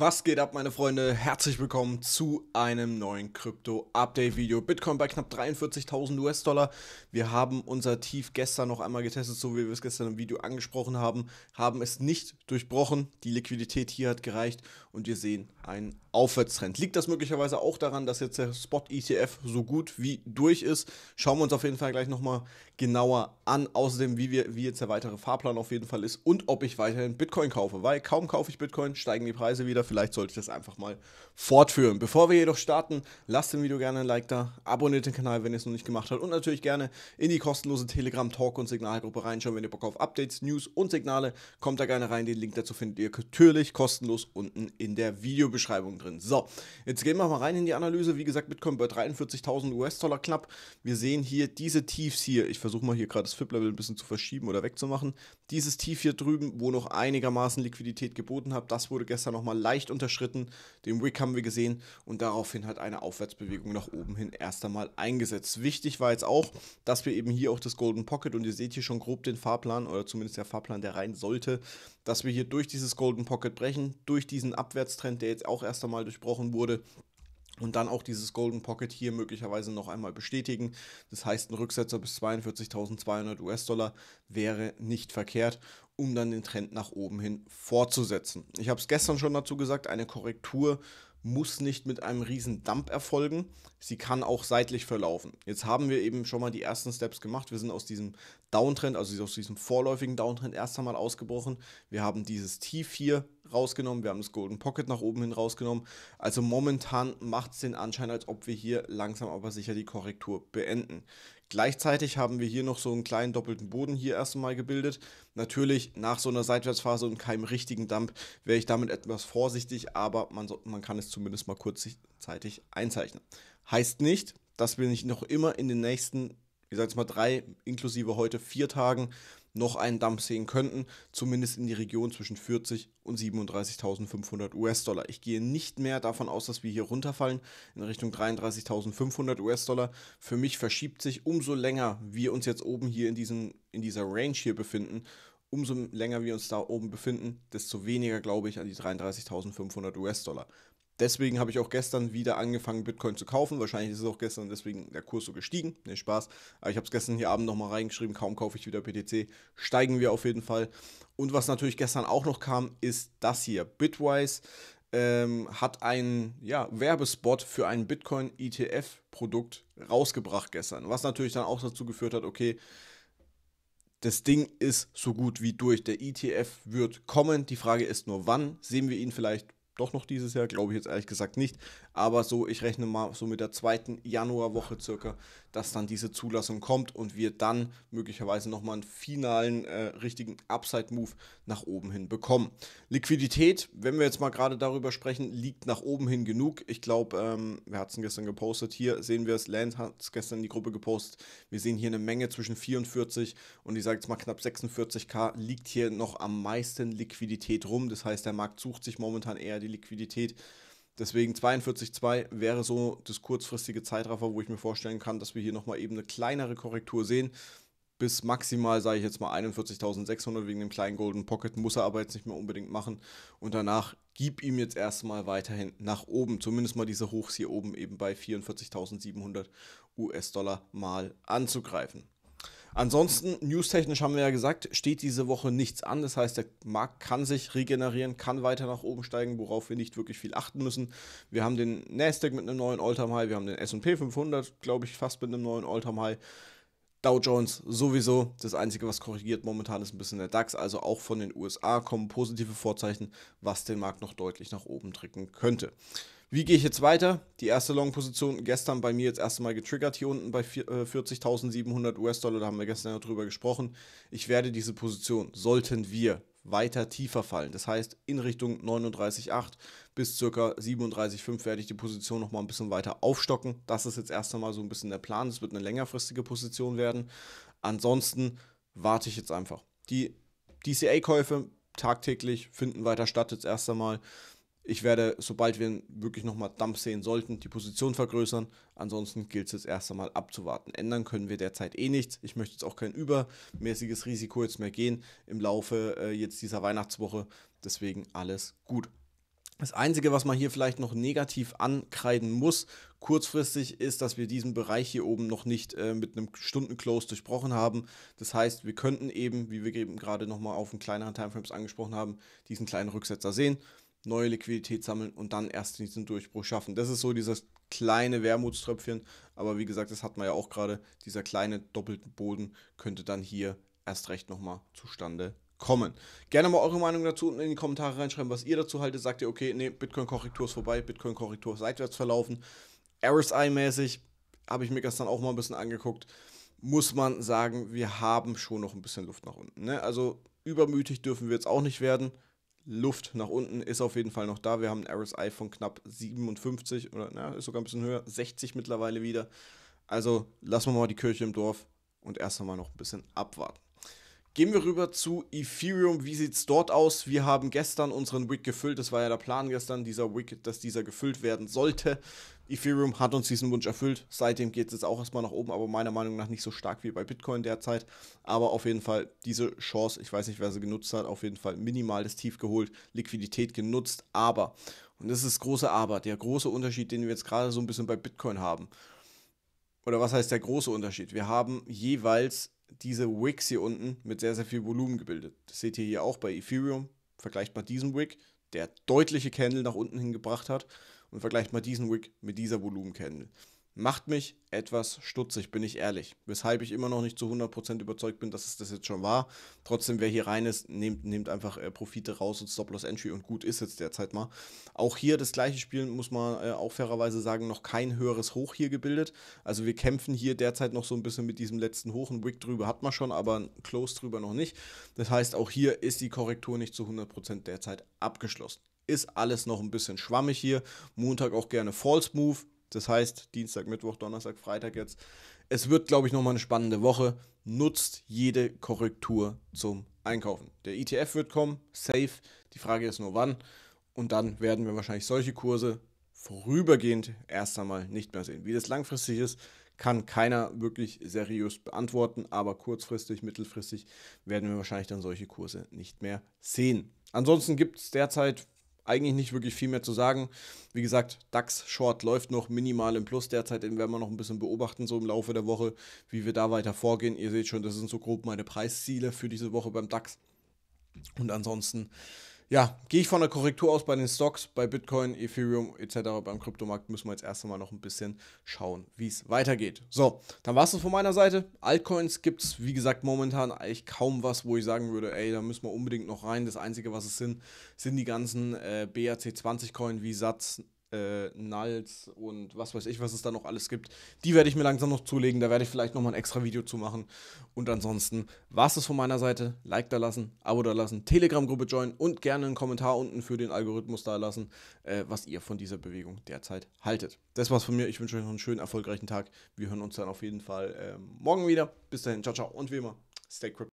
Was geht ab, meine Freunde? Herzlich willkommen zu einem neuen Krypto-Update-Video. Bitcoin bei knapp 43.000 US-Dollar. Wir haben unser Tief gestern noch einmal getestet, so wie wir es gestern im Video angesprochen haben, haben es nicht durchbrochen. Die Liquidität hier hat gereicht und wir sehen einen Aufwärtstrend. Liegt das möglicherweise auch daran, dass jetzt der Spot-ETF so gut wie durch ist? Schauen wir uns auf jeden Fall gleich nochmal genauer an. Außerdem, wie, wir, wie jetzt der weitere Fahrplan auf jeden Fall ist und ob ich weiterhin Bitcoin kaufe, weil kaum kaufe ich Bitcoin, steigen die Preise wieder Vielleicht sollte ich das einfach mal fortführen. Bevor wir jedoch starten, lasst dem Video gerne ein Like da, abonniert den Kanal, wenn ihr es noch nicht gemacht habt und natürlich gerne in die kostenlose Telegram Talk und Signalgruppe reinschauen, wenn ihr Bock auf Updates, News und Signale, kommt da gerne rein. Den Link dazu findet ihr natürlich kostenlos unten in der Videobeschreibung drin. So, jetzt gehen wir mal rein in die Analyse. Wie gesagt, Bitcoin bei 43.000 US-Dollar knapp. Wir sehen hier diese Tiefs hier. Ich versuche mal hier gerade das FIP-Level ein bisschen zu verschieben oder wegzumachen. Dieses Tief hier drüben, wo noch einigermaßen Liquidität geboten hat, das wurde gestern nochmal leicht leicht unterschritten. Den Wick haben wir gesehen und daraufhin hat eine Aufwärtsbewegung nach oben hin erst einmal eingesetzt. Wichtig war jetzt auch, dass wir eben hier auch das Golden Pocket und ihr seht hier schon grob den Fahrplan oder zumindest der Fahrplan, der rein sollte, dass wir hier durch dieses Golden Pocket brechen, durch diesen Abwärtstrend, der jetzt auch erst einmal durchbrochen wurde und dann auch dieses Golden Pocket hier möglicherweise noch einmal bestätigen. Das heißt, ein Rücksetzer bis 42.200 US-Dollar wäre nicht verkehrt, um dann den Trend nach oben hin fortzusetzen. Ich habe es gestern schon dazu gesagt, eine Korrektur muss nicht mit einem riesen Dump erfolgen. Sie kann auch seitlich verlaufen. Jetzt haben wir eben schon mal die ersten Steps gemacht. Wir sind aus diesem Downtrend, also aus diesem vorläufigen Downtrend erst einmal ausgebrochen. Wir haben dieses Tief hier rausgenommen, wir haben das Golden Pocket nach oben hin rausgenommen. Also momentan macht es den Anschein, als ob wir hier langsam aber sicher die Korrektur beenden. Gleichzeitig haben wir hier noch so einen kleinen doppelten Boden hier erstmal gebildet. Natürlich nach so einer Seitwärtsphase und keinem richtigen Dump wäre ich damit etwas vorsichtig, aber man, so, man kann es zumindest mal kurzzeitig einzeichnen. Heißt nicht, dass wir nicht noch immer in den nächsten ich sage jetzt mal drei, inklusive heute vier Tagen, noch einen Dump sehen könnten, zumindest in die Region zwischen 40 und 37.500 US-Dollar. Ich gehe nicht mehr davon aus, dass wir hier runterfallen in Richtung 33.500 US-Dollar. Für mich verschiebt sich, umso länger wir uns jetzt oben hier in, diesem, in dieser Range hier befinden, umso länger wir uns da oben befinden, desto weniger glaube ich an die 33.500 US-Dollar. Deswegen habe ich auch gestern wieder angefangen, Bitcoin zu kaufen. Wahrscheinlich ist es auch gestern deswegen der Kurs so gestiegen. Ne, Spaß. Aber ich habe es gestern hier Abend nochmal reingeschrieben. Kaum kaufe ich wieder PTC, Steigen wir auf jeden Fall. Und was natürlich gestern auch noch kam, ist das hier. Bitwise ähm, hat einen ja, Werbespot für ein Bitcoin-ETF-Produkt rausgebracht gestern. Was natürlich dann auch dazu geführt hat, okay, das Ding ist so gut wie durch. Der ETF wird kommen. Die Frage ist nur, wann sehen wir ihn vielleicht doch noch dieses Jahr, glaube ich jetzt ehrlich gesagt nicht. Aber so, ich rechne mal so mit der zweiten Januarwoche circa, dass dann diese Zulassung kommt und wir dann möglicherweise nochmal einen finalen äh, richtigen Upside-Move nach oben hin bekommen. Liquidität, wenn wir jetzt mal gerade darüber sprechen, liegt nach oben hin genug. Ich glaube, ähm, wir hatten es gestern gepostet. Hier sehen wir es, Land hat es gestern in die Gruppe gepostet. Wir sehen hier eine Menge zwischen 44 und ich sage jetzt mal knapp 46k liegt hier noch am meisten Liquidität rum. Das heißt, der Markt sucht sich momentan eher die die Liquidität. Deswegen 42,2 wäre so das kurzfristige Zeitraffer, wo ich mir vorstellen kann, dass wir hier nochmal eben eine kleinere Korrektur sehen. Bis maximal, sage ich jetzt mal, 41.600 wegen dem kleinen Golden Pocket, muss er aber jetzt nicht mehr unbedingt machen. Und danach gib ihm jetzt erstmal weiterhin nach oben, zumindest mal diese Hochs hier oben eben bei 44.700 US-Dollar mal anzugreifen. Ansonsten, newstechnisch haben wir ja gesagt, steht diese Woche nichts an. Das heißt, der Markt kann sich regenerieren, kann weiter nach oben steigen, worauf wir nicht wirklich viel achten müssen. Wir haben den Nasdaq mit einem neuen all time High, wir haben den S&P 500, glaube ich, fast mit einem neuen all time High. Dow Jones sowieso. Das Einzige, was korrigiert momentan, ist ein bisschen der DAX. Also auch von den USA kommen positive Vorzeichen, was den Markt noch deutlich nach oben drücken könnte. Wie gehe ich jetzt weiter? Die erste Long-Position gestern bei mir jetzt erstmal getriggert hier unten bei 40.700 äh, US-Dollar, da haben wir gestern ja drüber gesprochen. Ich werde diese Position, sollten wir weiter tiefer fallen, das heißt in Richtung 39,8 bis ca. 37,5 werde ich die Position nochmal ein bisschen weiter aufstocken. Das ist jetzt erst einmal so ein bisschen der Plan, es wird eine längerfristige Position werden. Ansonsten warte ich jetzt einfach. Die DCA-Käufe tagtäglich finden weiter statt jetzt erst einmal. Ich werde, sobald wir wirklich nochmal Dump sehen sollten, die Position vergrößern. Ansonsten gilt es jetzt erst einmal abzuwarten. Ändern können wir derzeit eh nichts. Ich möchte jetzt auch kein übermäßiges Risiko jetzt mehr gehen im Laufe äh, jetzt dieser Weihnachtswoche. Deswegen alles gut. Das Einzige, was man hier vielleicht noch negativ ankreiden muss, kurzfristig, ist, dass wir diesen Bereich hier oben noch nicht äh, mit einem Stundenclose durchbrochen haben. Das heißt, wir könnten eben, wie wir eben gerade nochmal auf einen kleineren Timeframes angesprochen haben, diesen kleinen Rücksetzer sehen neue Liquidität sammeln und dann erst diesen Durchbruch schaffen. Das ist so dieses kleine Wermutströpfchen, aber wie gesagt, das hat man ja auch gerade, dieser kleine doppelte Boden könnte dann hier erst recht nochmal zustande kommen. Gerne mal eure Meinung dazu unten in die Kommentare reinschreiben, was ihr dazu haltet. Sagt ihr, okay, nee, Bitcoin-Korrektur ist vorbei, Bitcoin-Korrektur ist seitwärts verlaufen. RSI-mäßig habe ich mir gestern auch mal ein bisschen angeguckt. Muss man sagen, wir haben schon noch ein bisschen Luft nach unten. Ne? Also übermütig dürfen wir jetzt auch nicht werden. Luft nach unten ist auf jeden Fall noch da. Wir haben ein RSI von knapp 57 oder na, ist sogar ein bisschen höher, 60 mittlerweile wieder. Also lassen wir mal die Kirche im Dorf und erst einmal noch ein bisschen abwarten. Gehen wir rüber zu Ethereum. Wie sieht es dort aus? Wir haben gestern unseren Wick gefüllt. Das war ja der Plan gestern, dieser Wick, dass dieser gefüllt werden sollte. Ethereum hat uns diesen Wunsch erfüllt. Seitdem geht es jetzt auch erstmal nach oben, aber meiner Meinung nach nicht so stark wie bei Bitcoin derzeit. Aber auf jeden Fall diese Chance, ich weiß nicht, wer sie genutzt hat, auf jeden Fall minimal das Tief geholt, Liquidität genutzt. Aber, und das ist das große Aber, der große Unterschied, den wir jetzt gerade so ein bisschen bei Bitcoin haben. Oder was heißt der große Unterschied? Wir haben jeweils diese Wicks hier unten mit sehr, sehr viel Volumen gebildet. Das seht ihr hier auch bei Ethereum. Vergleicht mal diesen Wick, der deutliche Candle nach unten hingebracht hat und vergleicht mal diesen Wick mit dieser Volumencandle. Macht mich etwas stutzig, bin ich ehrlich. Weshalb ich immer noch nicht zu 100% überzeugt bin, dass es das jetzt schon war. Trotzdem, wer hier rein ist, nehmt, nehmt einfach äh, Profite raus und Stop-Loss-Entry und gut ist jetzt derzeit mal. Auch hier das gleiche Spiel, muss man äh, auch fairerweise sagen, noch kein höheres Hoch hier gebildet. Also wir kämpfen hier derzeit noch so ein bisschen mit diesem letzten Hoch. Ein Wick drüber hat man schon, aber ein Close drüber noch nicht. Das heißt, auch hier ist die Korrektur nicht zu 100% derzeit abgeschlossen ist alles noch ein bisschen schwammig hier. Montag auch gerne False Move. Das heißt, Dienstag, Mittwoch, Donnerstag, Freitag jetzt. Es wird, glaube ich, nochmal eine spannende Woche. Nutzt jede Korrektur zum Einkaufen. Der ETF wird kommen, safe. Die Frage ist nur wann. Und dann werden wir wahrscheinlich solche Kurse vorübergehend erst einmal nicht mehr sehen. Wie das langfristig ist, kann keiner wirklich seriös beantworten, aber kurzfristig, mittelfristig werden wir wahrscheinlich dann solche Kurse nicht mehr sehen. Ansonsten gibt es derzeit eigentlich nicht wirklich viel mehr zu sagen. Wie gesagt, DAX Short läuft noch minimal im Plus derzeit, den werden wir noch ein bisschen beobachten, so im Laufe der Woche, wie wir da weiter vorgehen. Ihr seht schon, das sind so grob meine Preisziele für diese Woche beim DAX. Und ansonsten ja, gehe ich von der Korrektur aus bei den Stocks, bei Bitcoin, Ethereum etc. Beim Kryptomarkt müssen wir jetzt erst einmal noch ein bisschen schauen, wie es weitergeht. So, dann war es das von meiner Seite. Altcoins gibt es, wie gesagt, momentan eigentlich kaum was, wo ich sagen würde, ey, da müssen wir unbedingt noch rein. Das Einzige, was es sind, sind die ganzen äh, BAC20-Coin wie Satz, äh, Nulls und was weiß ich, was es da noch alles gibt. Die werde ich mir langsam noch zulegen. Da werde ich vielleicht nochmal ein extra Video zu machen. Und ansonsten war es das von meiner Seite. Like da lassen, Abo da lassen, Telegram-Gruppe joinen und gerne einen Kommentar unten für den Algorithmus da lassen, äh, was ihr von dieser Bewegung derzeit haltet. Das war's von mir. Ich wünsche euch noch einen schönen, erfolgreichen Tag. Wir hören uns dann auf jeden Fall äh, morgen wieder. Bis dahin, ciao, ciao und wie immer, stay crypto.